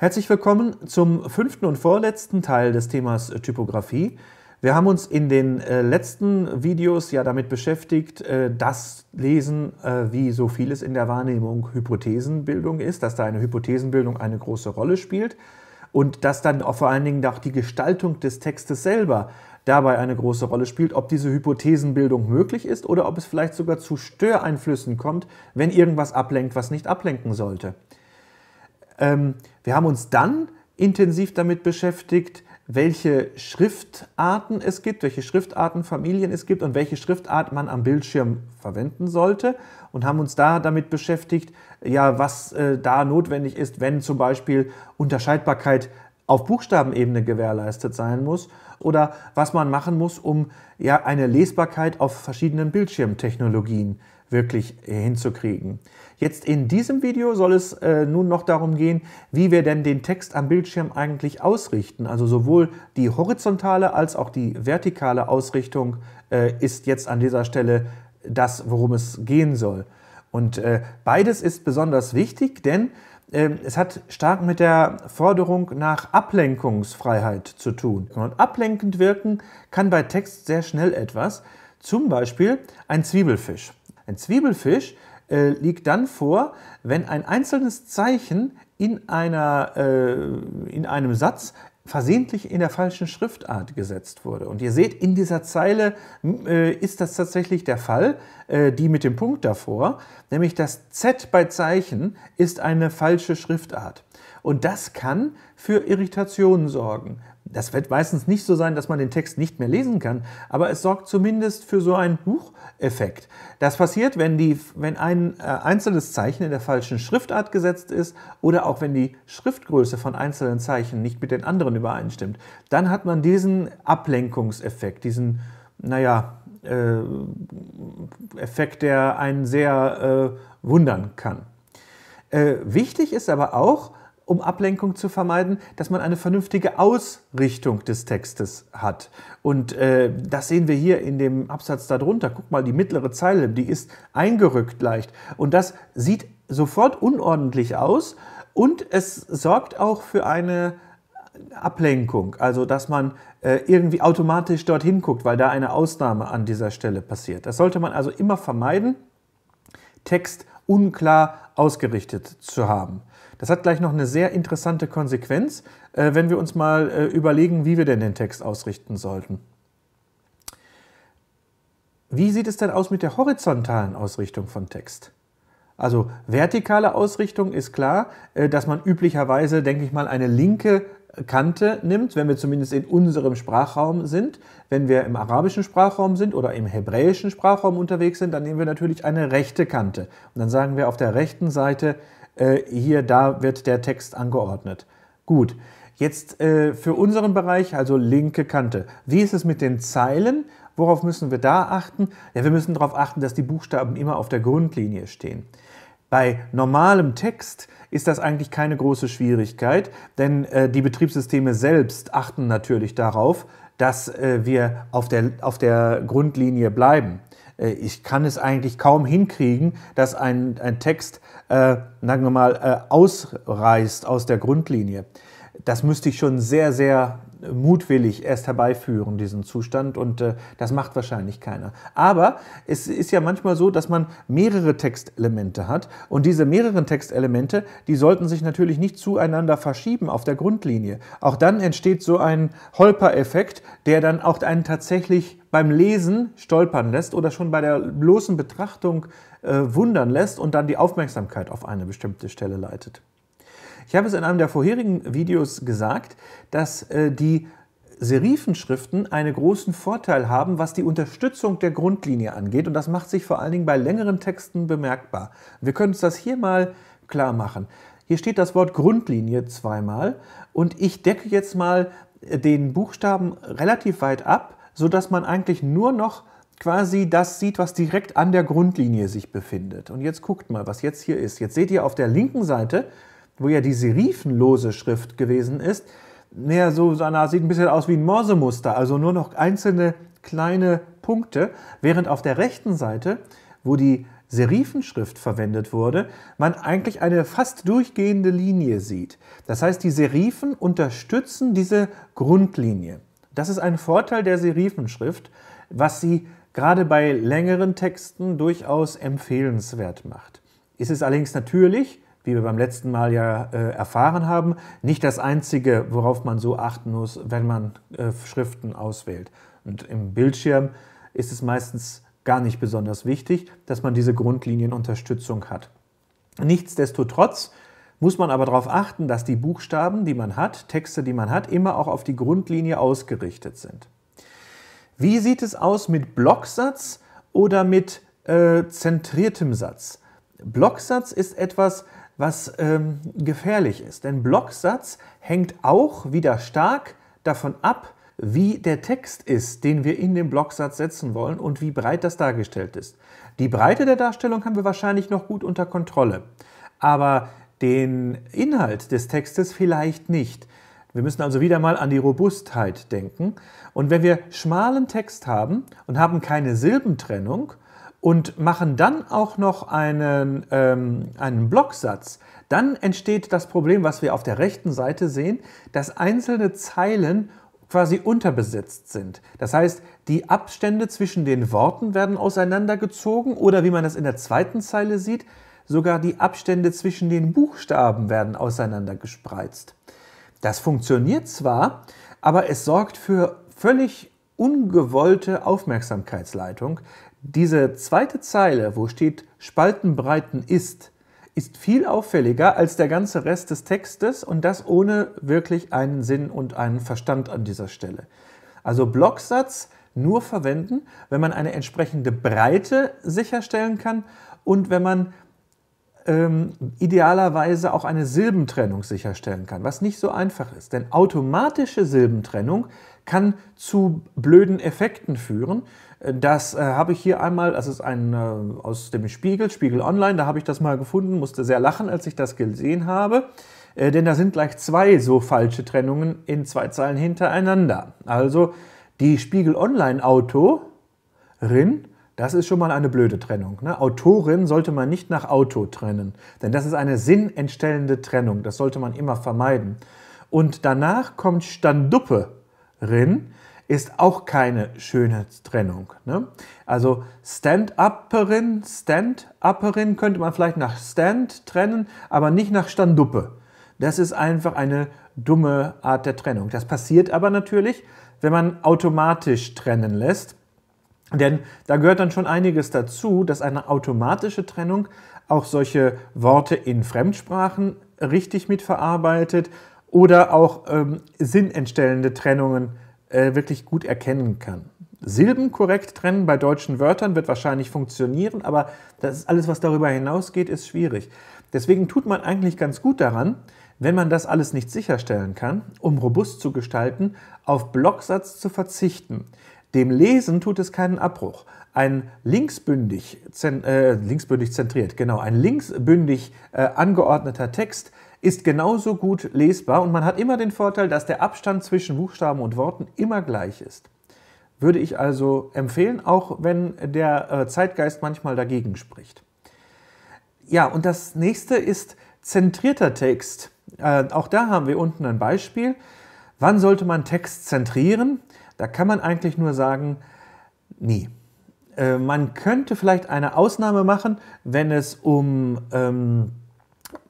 Herzlich willkommen zum fünften und vorletzten Teil des Themas äh, Typografie. Wir haben uns in den äh, letzten Videos ja damit beschäftigt, äh, dass Lesen, wie so vieles in der Wahrnehmung, Hypothesenbildung ist, dass da eine Hypothesenbildung eine große Rolle spielt und dass dann auch vor allen Dingen auch die Gestaltung des Textes selber dabei eine große Rolle spielt, ob diese Hypothesenbildung möglich ist oder ob es vielleicht sogar zu Störeinflüssen kommt, wenn irgendwas ablenkt, was nicht ablenken sollte. Ähm, wir haben uns dann intensiv damit beschäftigt, welche Schriftarten es gibt, welche Schriftartenfamilien es gibt und welche Schriftart man am Bildschirm verwenden sollte und haben uns da damit beschäftigt, ja, was äh, da notwendig ist, wenn zum Beispiel Unterscheidbarkeit auf Buchstabenebene gewährleistet sein muss oder was man machen muss, um ja eine Lesbarkeit auf verschiedenen Bildschirmtechnologien wirklich äh, hinzukriegen. Jetzt in diesem Video soll es äh, nun noch darum gehen, wie wir denn den Text am Bildschirm eigentlich ausrichten. Also sowohl die horizontale als auch die vertikale Ausrichtung äh, ist jetzt an dieser Stelle das, worum es gehen soll. Und äh, beides ist besonders wichtig, denn ähm, es hat stark mit der Forderung nach Ablenkungsfreiheit zu tun. Und ablenkend wirken kann bei Text sehr schnell etwas, zum Beispiel ein Zwiebelfisch. Ein Zwiebelfisch äh, liegt dann vor, wenn ein einzelnes Zeichen in, einer, äh, in einem Satz versehentlich in der falschen Schriftart gesetzt wurde. Und ihr seht, in dieser Zeile äh, ist das tatsächlich der Fall, äh, die mit dem Punkt davor, nämlich das Z bei Zeichen ist eine falsche Schriftart. Und das kann für Irritationen sorgen. Das wird meistens nicht so sein, dass man den Text nicht mehr lesen kann, aber es sorgt zumindest für so einen Bucheffekt. Das passiert, wenn, die, wenn ein äh, einzelnes Zeichen in der falschen Schriftart gesetzt ist oder auch wenn die Schriftgröße von einzelnen Zeichen nicht mit den anderen übereinstimmt. Dann hat man diesen Ablenkungseffekt, diesen, naja, äh, Effekt, der einen sehr äh, wundern kann. Äh, wichtig ist aber auch, um Ablenkung zu vermeiden, dass man eine vernünftige Ausrichtung des Textes hat. Und äh, das sehen wir hier in dem Absatz darunter. Guck mal, die mittlere Zeile, die ist eingerückt leicht. Und das sieht sofort unordentlich aus und es sorgt auch für eine Ablenkung, also dass man äh, irgendwie automatisch dorthin guckt, weil da eine Ausnahme an dieser Stelle passiert. Das sollte man also immer vermeiden, Text unklar ausgerichtet zu haben. Das hat gleich noch eine sehr interessante Konsequenz, äh, wenn wir uns mal äh, überlegen, wie wir denn den Text ausrichten sollten. Wie sieht es denn aus mit der horizontalen Ausrichtung von Text? Also vertikale Ausrichtung ist klar, äh, dass man üblicherweise, denke ich mal, eine linke Kante nimmt, wenn wir zumindest in unserem Sprachraum sind. Wenn wir im arabischen Sprachraum sind oder im hebräischen Sprachraum unterwegs sind, dann nehmen wir natürlich eine rechte Kante. Und dann sagen wir auf der rechten Seite, äh, hier, da wird der Text angeordnet. Gut, jetzt äh, für unseren Bereich, also linke Kante. Wie ist es mit den Zeilen? Worauf müssen wir da achten? Ja, wir müssen darauf achten, dass die Buchstaben immer auf der Grundlinie stehen. Bei normalem Text ist das eigentlich keine große Schwierigkeit, denn äh, die Betriebssysteme selbst achten natürlich darauf, dass äh, wir auf der, auf der Grundlinie bleiben. Äh, ich kann es eigentlich kaum hinkriegen, dass ein, ein Text, äh, sagen wir mal, äh, ausreißt aus der Grundlinie. Das müsste ich schon sehr, sehr mutwillig erst herbeiführen, diesen Zustand. Und äh, das macht wahrscheinlich keiner. Aber es ist ja manchmal so, dass man mehrere Textelemente hat. Und diese mehreren Textelemente, die sollten sich natürlich nicht zueinander verschieben auf der Grundlinie. Auch dann entsteht so ein Holper-Effekt, der dann auch einen tatsächlich beim Lesen stolpern lässt oder schon bei der bloßen Betrachtung äh, wundern lässt und dann die Aufmerksamkeit auf eine bestimmte Stelle leitet. Ich habe es in einem der vorherigen Videos gesagt, dass äh, die Serifenschriften einen großen Vorteil haben, was die Unterstützung der Grundlinie angeht. Und das macht sich vor allen Dingen bei längeren Texten bemerkbar. Wir können uns das hier mal klar machen. Hier steht das Wort Grundlinie zweimal und ich decke jetzt mal äh, den Buchstaben relativ weit ab, sodass man eigentlich nur noch quasi das sieht, was direkt an der Grundlinie sich befindet. Und jetzt guckt mal, was jetzt hier ist. Jetzt seht ihr auf der linken Seite wo ja die serifenlose Schrift gewesen ist, mehr so, na, sieht ein bisschen aus wie ein Morsemuster, also nur noch einzelne kleine Punkte, während auf der rechten Seite, wo die Serifenschrift verwendet wurde, man eigentlich eine fast durchgehende Linie sieht. Das heißt, die Serifen unterstützen diese Grundlinie. Das ist ein Vorteil der Serifenschrift, was sie gerade bei längeren Texten durchaus empfehlenswert macht. Es ist allerdings natürlich wie wir beim letzten Mal ja äh, erfahren haben, nicht das Einzige, worauf man so achten muss, wenn man äh, Schriften auswählt. Und im Bildschirm ist es meistens gar nicht besonders wichtig, dass man diese Grundlinienunterstützung hat. Nichtsdestotrotz muss man aber darauf achten, dass die Buchstaben, die man hat, Texte, die man hat, immer auch auf die Grundlinie ausgerichtet sind. Wie sieht es aus mit Blocksatz oder mit äh, zentriertem Satz? Blocksatz ist etwas, was ähm, gefährlich ist. Denn Blocksatz hängt auch wieder stark davon ab, wie der Text ist, den wir in den Blocksatz setzen wollen und wie breit das dargestellt ist. Die Breite der Darstellung haben wir wahrscheinlich noch gut unter Kontrolle, aber den Inhalt des Textes vielleicht nicht. Wir müssen also wieder mal an die Robustheit denken. Und wenn wir schmalen Text haben und haben keine Silbentrennung, und machen dann auch noch einen, ähm, einen Blocksatz, dann entsteht das Problem, was wir auf der rechten Seite sehen, dass einzelne Zeilen quasi unterbesetzt sind. Das heißt, die Abstände zwischen den Worten werden auseinandergezogen oder wie man das in der zweiten Zeile sieht, sogar die Abstände zwischen den Buchstaben werden auseinandergespreizt. Das funktioniert zwar, aber es sorgt für völlig ungewollte Aufmerksamkeitsleitung. Diese zweite Zeile, wo steht Spaltenbreiten ist, ist viel auffälliger als der ganze Rest des Textes und das ohne wirklich einen Sinn und einen Verstand an dieser Stelle. Also Blocksatz nur verwenden, wenn man eine entsprechende Breite sicherstellen kann und wenn man ähm, idealerweise auch eine Silbentrennung sicherstellen kann, was nicht so einfach ist. Denn automatische Silbentrennung kann zu blöden Effekten führen. Äh, das äh, habe ich hier einmal, das ist ein äh, aus dem Spiegel, Spiegel Online, da habe ich das mal gefunden, musste sehr lachen, als ich das gesehen habe. Äh, denn da sind gleich zwei so falsche Trennungen in zwei Zeilen hintereinander. Also die Spiegel Online Autorin das ist schon mal eine blöde Trennung. Ne? Autorin sollte man nicht nach Auto trennen, denn das ist eine sinnentstellende Trennung. Das sollte man immer vermeiden. Und danach kommt Standupperin, ist auch keine schöne Trennung. Ne? Also Stand-Upperin, Stand-Upperin könnte man vielleicht nach Stand trennen, aber nicht nach Standuppe. Das ist einfach eine dumme Art der Trennung. Das passiert aber natürlich, wenn man automatisch trennen lässt. Denn da gehört dann schon einiges dazu, dass eine automatische Trennung auch solche Worte in Fremdsprachen richtig mitverarbeitet oder auch ähm, sinnentstellende Trennungen äh, wirklich gut erkennen kann. Silben korrekt trennen bei deutschen Wörtern wird wahrscheinlich funktionieren, aber das ist alles, was darüber hinausgeht, ist schwierig. Deswegen tut man eigentlich ganz gut daran, wenn man das alles nicht sicherstellen kann, um robust zu gestalten, auf Blocksatz zu verzichten. Dem Lesen tut es keinen Abbruch. Ein linksbündig, äh, linksbündig zentriert, genau, ein linksbündig äh, angeordneter Text ist genauso gut lesbar und man hat immer den Vorteil, dass der Abstand zwischen Buchstaben und Worten immer gleich ist. Würde ich also empfehlen, auch wenn der äh, Zeitgeist manchmal dagegen spricht. Ja, und das nächste ist zentrierter Text. Äh, auch da haben wir unten ein Beispiel. Wann sollte man Text zentrieren? Da kann man eigentlich nur sagen, nie. Äh, man könnte vielleicht eine Ausnahme machen, wenn es um ähm,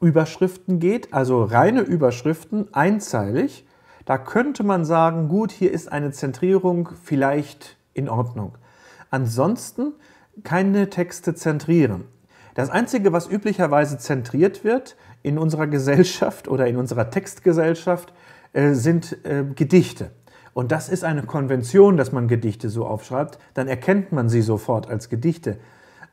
Überschriften geht, also reine Überschriften, einzeilig. Da könnte man sagen, gut, hier ist eine Zentrierung vielleicht in Ordnung. Ansonsten keine Texte zentrieren. Das Einzige, was üblicherweise zentriert wird in unserer Gesellschaft oder in unserer Textgesellschaft, äh, sind äh, Gedichte und das ist eine Konvention, dass man Gedichte so aufschreibt, dann erkennt man sie sofort als Gedichte.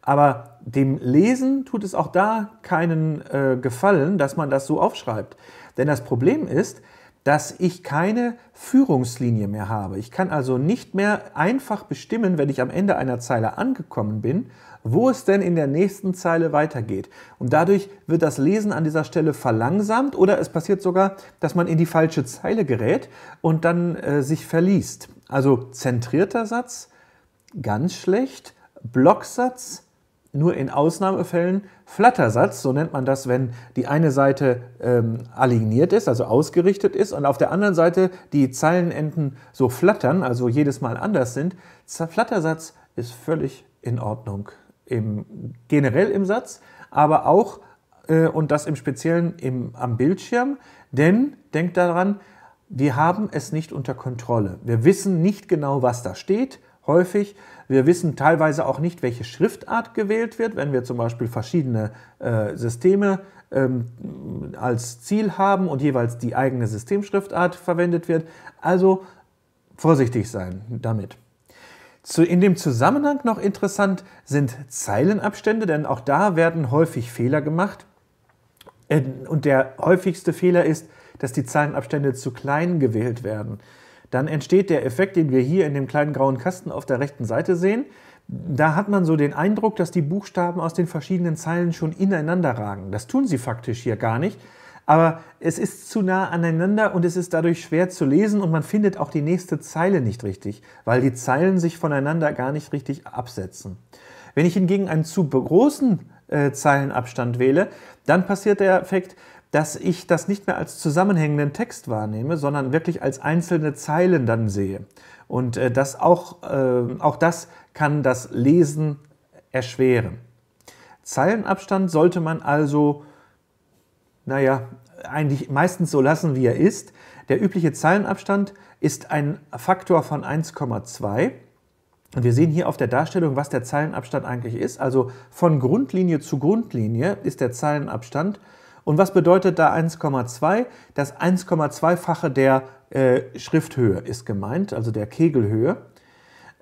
Aber dem Lesen tut es auch da keinen äh, Gefallen, dass man das so aufschreibt. Denn das Problem ist, dass ich keine Führungslinie mehr habe. Ich kann also nicht mehr einfach bestimmen, wenn ich am Ende einer Zeile angekommen bin, wo es denn in der nächsten Zeile weitergeht. Und dadurch wird das Lesen an dieser Stelle verlangsamt oder es passiert sogar, dass man in die falsche Zeile gerät und dann äh, sich verliest. Also zentrierter Satz, ganz schlecht, Blocksatz, nur in Ausnahmefällen Flattersatz, so nennt man das, wenn die eine Seite ähm, aligniert ist, also ausgerichtet ist, und auf der anderen Seite die Zeilenenden so flattern, also jedes Mal anders sind. Flattersatz ist völlig in Ordnung, im, generell im Satz, aber auch, äh, und das im Speziellen im, am Bildschirm, denn denkt daran, wir haben es nicht unter Kontrolle. Wir wissen nicht genau, was da steht häufig. Wir wissen teilweise auch nicht, welche Schriftart gewählt wird, wenn wir zum Beispiel verschiedene äh, Systeme ähm, als Ziel haben und jeweils die eigene Systemschriftart verwendet wird. Also vorsichtig sein damit. In dem Zusammenhang noch interessant sind Zeilenabstände, denn auch da werden häufig Fehler gemacht. Äh, und der häufigste Fehler ist, dass die Zeilenabstände zu klein gewählt werden dann entsteht der Effekt, den wir hier in dem kleinen grauen Kasten auf der rechten Seite sehen. Da hat man so den Eindruck, dass die Buchstaben aus den verschiedenen Zeilen schon ineinander ragen. Das tun sie faktisch hier gar nicht, aber es ist zu nah aneinander und es ist dadurch schwer zu lesen und man findet auch die nächste Zeile nicht richtig, weil die Zeilen sich voneinander gar nicht richtig absetzen. Wenn ich hingegen einen zu großen äh, Zeilenabstand wähle, dann passiert der Effekt, dass ich das nicht mehr als zusammenhängenden Text wahrnehme, sondern wirklich als einzelne Zeilen dann sehe. Und äh, das auch, äh, auch das kann das Lesen erschweren. Zeilenabstand sollte man also, naja, eigentlich meistens so lassen, wie er ist. Der übliche Zeilenabstand ist ein Faktor von 1,2. Und wir sehen hier auf der Darstellung, was der Zeilenabstand eigentlich ist. Also von Grundlinie zu Grundlinie ist der Zeilenabstand und was bedeutet da 1,2? Das 1,2-fache der äh, Schrifthöhe ist gemeint, also der Kegelhöhe.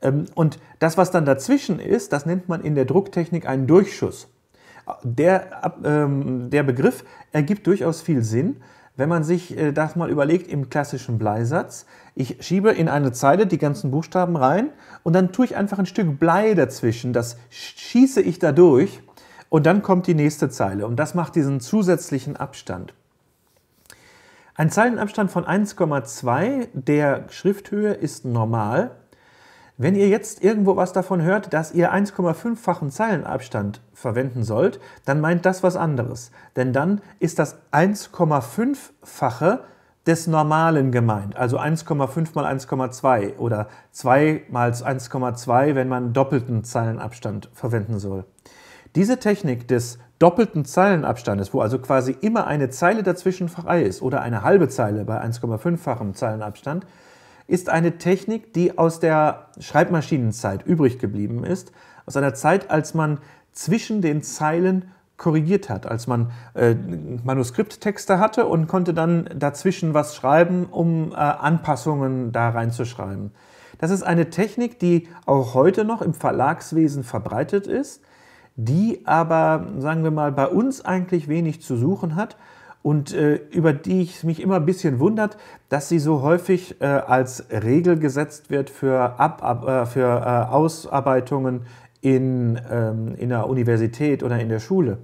Ähm, und das, was dann dazwischen ist, das nennt man in der Drucktechnik einen Durchschuss. Der, ähm, der Begriff ergibt durchaus viel Sinn, wenn man sich äh, das mal überlegt im klassischen Bleisatz. Ich schiebe in eine Zeile die ganzen Buchstaben rein und dann tue ich einfach ein Stück Blei dazwischen. Das schieße ich da durch. Und dann kommt die nächste Zeile und das macht diesen zusätzlichen Abstand. Ein Zeilenabstand von 1,2 der Schrifthöhe ist normal. Wenn ihr jetzt irgendwo was davon hört, dass ihr 1,5-fachen Zeilenabstand verwenden sollt, dann meint das was anderes. Denn dann ist das 1,5-fache des Normalen gemeint. Also 1,5 mal 1,2 oder 2 mal 1,2, wenn man doppelten Zeilenabstand verwenden soll. Diese Technik des doppelten Zeilenabstandes, wo also quasi immer eine Zeile dazwischen frei ist oder eine halbe Zeile bei 1,5-fachem Zeilenabstand, ist eine Technik, die aus der Schreibmaschinenzeit übrig geblieben ist, aus einer Zeit, als man zwischen den Zeilen korrigiert hat, als man äh, Manuskripttexte hatte und konnte dann dazwischen was schreiben, um äh, Anpassungen da reinzuschreiben. Das ist eine Technik, die auch heute noch im Verlagswesen verbreitet ist, die aber, sagen wir mal, bei uns eigentlich wenig zu suchen hat und äh, über die ich mich immer ein bisschen wundert, dass sie so häufig äh, als Regel gesetzt wird für, Ab, ab äh, für äh, Ausarbeitungen in, ähm, in der Universität oder in der Schule.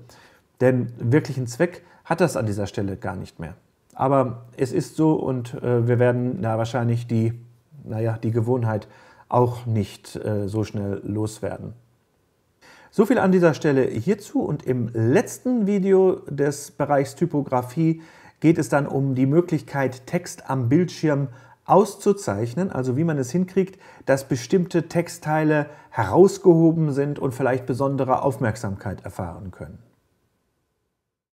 Denn wirklichen Zweck hat das an dieser Stelle gar nicht mehr. Aber es ist so und äh, wir werden da wahrscheinlich die, naja, die Gewohnheit auch nicht äh, so schnell loswerden. So viel an dieser Stelle hierzu und im letzten Video des Bereichs Typografie geht es dann um die Möglichkeit, Text am Bildschirm auszuzeichnen, also wie man es hinkriegt, dass bestimmte Textteile herausgehoben sind und vielleicht besondere Aufmerksamkeit erfahren können.